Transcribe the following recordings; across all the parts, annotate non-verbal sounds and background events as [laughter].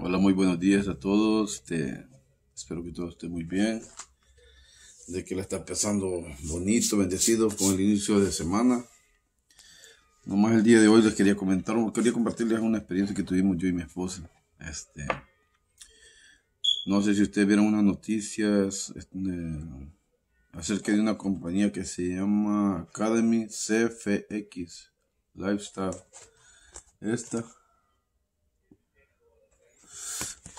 Hola, muy buenos días a todos. Este, espero que todo esté muy bien. De que la está pasando bonito, bendecido con el inicio de semana. Nomás el día de hoy les quería comentar, quería compartirles una experiencia que tuvimos yo y mi esposa. Este, no sé si ustedes vieron unas noticias este, acerca de una compañía que se llama Academy CFX Lifestyle. Esta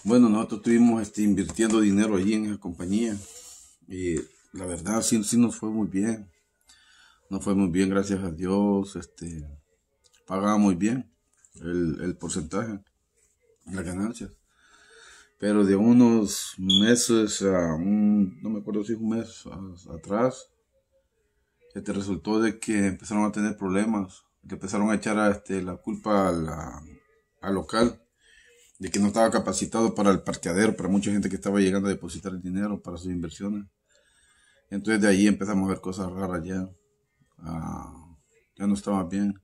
Bueno, nosotros estuvimos este, invirtiendo dinero allí en esa compañía y la verdad sí, sí nos fue muy bien. Nos fue muy bien, gracias a Dios. Este, pagaba muy bien el, el porcentaje, las ganancias. Pero de unos meses a no me acuerdo si un mes atrás, este, resultó de que empezaron a tener problemas, que empezaron a echar este, la culpa al local de que no estaba capacitado para el parqueadero, para mucha gente que estaba llegando a depositar el dinero para sus inversiones. Entonces de ahí empezamos a ver cosas raras ya. Ah, ya no estaba bien.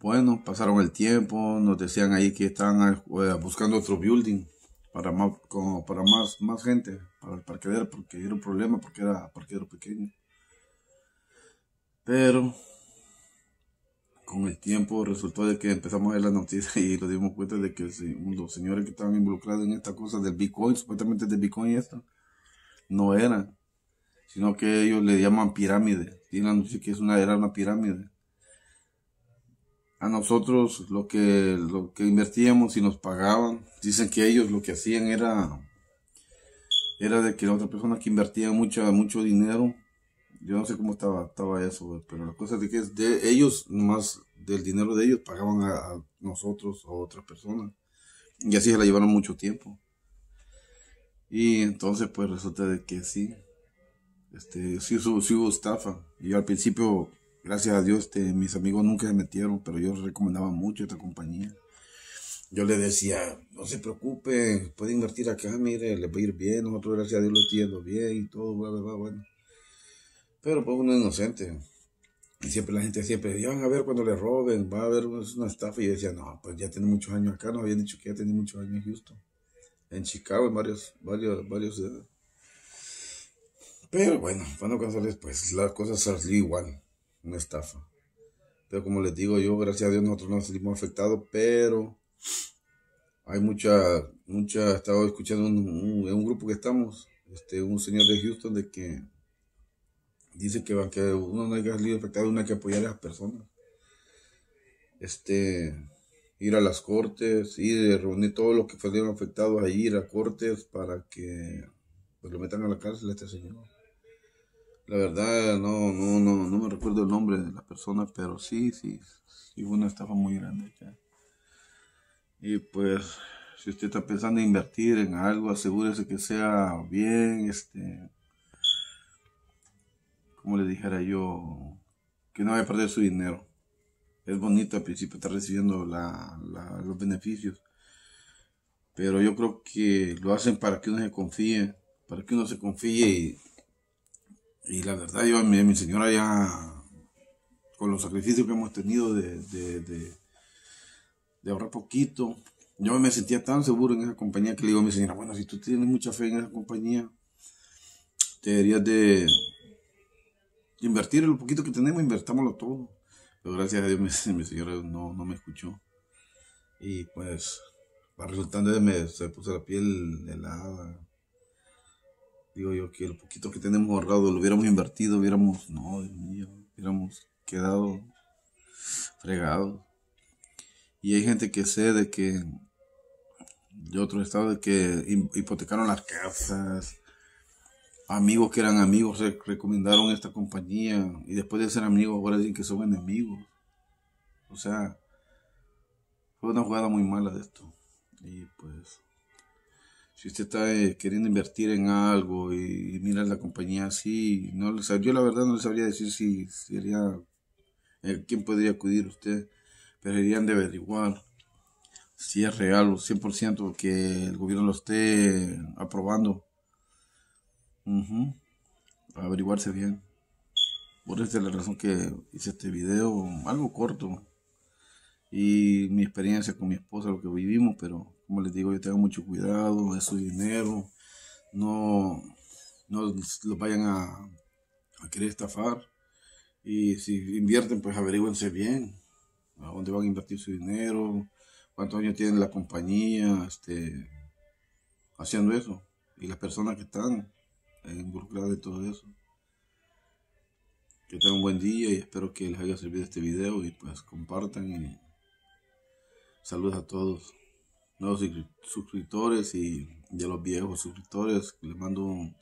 Bueno, pasaron el tiempo, nos decían ahí que estaban ah, eh, buscando otro building para más, como para más, más gente, para el parqueadero, porque era un problema, porque era parqueadero pequeño. Pero con el tiempo resultó de que empezamos a ver las noticias [laughs] y nos dimos cuenta de que los señores que estaban involucrados en esta cosa del Bitcoin, supuestamente de Bitcoin y esto, no era, sino que ellos le llaman pirámide. Tienen la noticia que es una, era una pirámide. A nosotros lo que, lo que invertíamos y nos pagaban, dicen que ellos lo que hacían era, era de que la otra persona que invertía mucho, mucho dinero yo no sé cómo estaba, estaba eso, pero la cosa es de que de ellos, más del dinero de ellos, pagaban a, nosotros o a otras personas. Y así se la llevaron mucho tiempo. Y entonces pues resulta de que sí, este, sí, sí hubo estafa. Y yo al principio, gracias a Dios, este, mis amigos nunca se metieron, pero yo recomendaba mucho esta compañía. Yo le decía, no se preocupe, puede invertir acá, mire, le va a ir bien, nosotros gracias a Dios lo entiendo bien y todo, bla, bla, bla, bueno. Pero pues uno es inocente. Y siempre la gente siempre ya van a ver cuando le roben, va a haber una estafa. Y yo decía, no, pues ya tiene muchos años acá, nos habían dicho que ya tenía muchos años en Houston. En Chicago, en varios, varios, varios. Eh". Pero bueno, cuando González, pues las cosas salió igual, una estafa. Pero como les digo yo, gracias a Dios nosotros no salimos afectados, pero hay mucha, mucha, estaba escuchando en un, grupo que estamos, este, un señor de Houston de que Dice que aunque uno no haya salido afectado, uno hay que apoyar a las personas. Este, ir a las cortes, ir, reunir todos los que fueron afectados a ir a cortes para que pues, lo metan a la cárcel a este señor. La verdad, no, no, no, me recuerdo el nombre de la persona, pero sí, sí, sí una estafa muy grande. Ya. Y pues, si usted está pensando en invertir en algo, asegúrese que sea bien, este, como le dijera yo, que no vaya a perder su dinero. Es bonito al principio estar recibiendo los beneficios, pero yo creo que lo hacen para que uno se confíe, para que uno se confíe y, y la verdad yo, mi, mi señora ya, con los sacrificios que hemos tenido de, de, de ahorrar poquito, yo me sentía tan seguro en esa compañía que le digo a mi señora, bueno, si tú tienes mucha fe en esa compañía, te deberías de invertir lo poquito que tenemos, invertámoslo todo. Pero gracias a Dios [laughs] mi, mi señora no, me escuchó. Y pues, resultando de me se puso la piel helada. Digo yo que lo poquito que tenemos ahorrado lo hubiéramos invertido, hubiéramos, no, Dios mío, hubiéramos quedado fregados. Y hay gente que sé de que, de otro estado, de que hipotecaron las casas, amigos que eran amigos recomendaron esta compañía y después de ser amigos ahora dicen que son enemigos. O sea, fue una jugada muy mala de esto. Y pues, si usted está eh, queriendo invertir en algo y, mirar mira la compañía así, no les, yo la verdad no le sabría decir si sería eh, quién podría acudir usted, pero irían de averiguar si es real o 100% que el gobierno lo esté aprobando Uh Averiguarse bien. Por esta es la razón que hice este video, algo corto. Y mi experiencia con mi esposa, lo que vivimos, pero como les digo, yo tengo mucho cuidado, es su dinero. No, no lo vayan a, querer estafar. Y si invierten, pues averigüense bien a dónde van a invertir su dinero, cuántos años tiene la compañía este, haciendo eso. Y las personas que están involucrada en todo eso. Que tengan un buen día y espero que les haya servido este video y pues compartan. saludos a todos, nuevos suscriptores y ya los viejos suscriptores. Les mando un,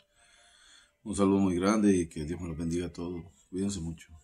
un saludo muy grande y que Dios me los bendiga a todos. Cuídense mucho.